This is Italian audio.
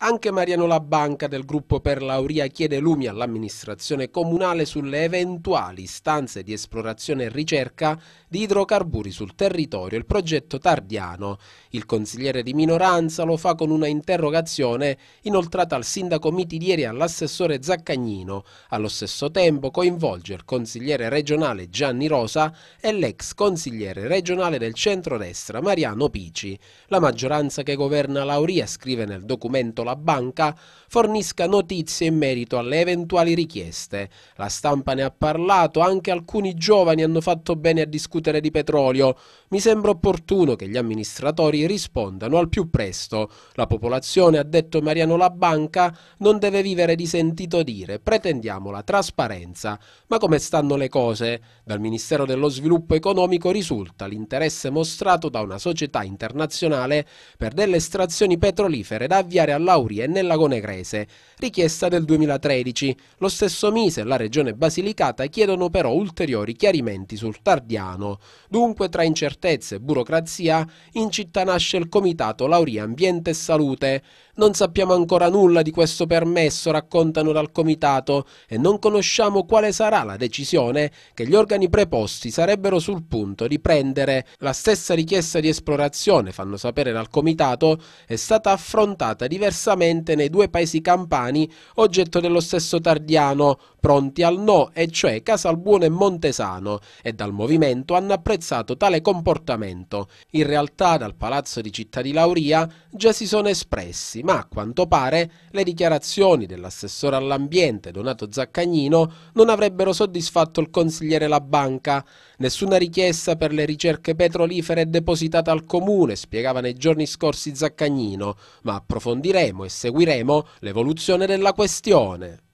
Anche Mariano Labanca del gruppo per l'Auria chiede lumi all'amministrazione comunale sulle eventuali istanze di esplorazione e ricerca di idrocarburi sul territorio, il progetto Tardiano. Il consigliere di minoranza lo fa con una interrogazione inoltrata al sindaco Mitidieri e all'assessore Zaccagnino. Allo stesso tempo coinvolge il consigliere regionale Gianni Rosa e l'ex consigliere regionale del centrodestra Mariano Pici. La maggioranza che governa l'Auria, scrive nel documento la banca fornisca notizie in merito alle eventuali richieste. La stampa ne ha parlato, anche alcuni giovani hanno fatto bene a discutere di petrolio. Mi sembra opportuno che gli amministratori rispondano al più presto. La popolazione, ha detto Mariano La Banca, non deve vivere di sentito dire, pretendiamo la trasparenza. Ma come stanno le cose? Dal Ministero dello Sviluppo Economico risulta l'interesse mostrato da una società internazionale per delle estrazioni petrolifere da avviare alla Auri e nel Lago Negrese, richiesta del 2013. Lo stesso Mise e la Regione Basilicata chiedono però ulteriori chiarimenti sul Tardiano. Dunque tra incertezze e burocrazia in città nasce il Comitato Lauria Ambiente e Salute. Non sappiamo ancora nulla di questo permesso, raccontano dal Comitato, e non conosciamo quale sarà la decisione che gli organi preposti sarebbero sul punto di prendere. La stessa richiesta di esplorazione, fanno sapere dal Comitato, è stata affrontata diversamente espressamente nei due paesi campani oggetto dello stesso Tardiano, pronti al no, e cioè Casalbuono e Montesano, e dal movimento hanno apprezzato tale comportamento. In realtà dal palazzo di Città di Lauria già si sono espressi, ma a quanto pare le dichiarazioni dell'assessore all'ambiente Donato Zaccagnino non avrebbero soddisfatto il consigliere La Banca. Nessuna richiesta per le ricerche petrolifere è depositata al comune, spiegava nei giorni scorsi Zaccagnino, ma approfondiremo e seguiremo l'evoluzione della questione.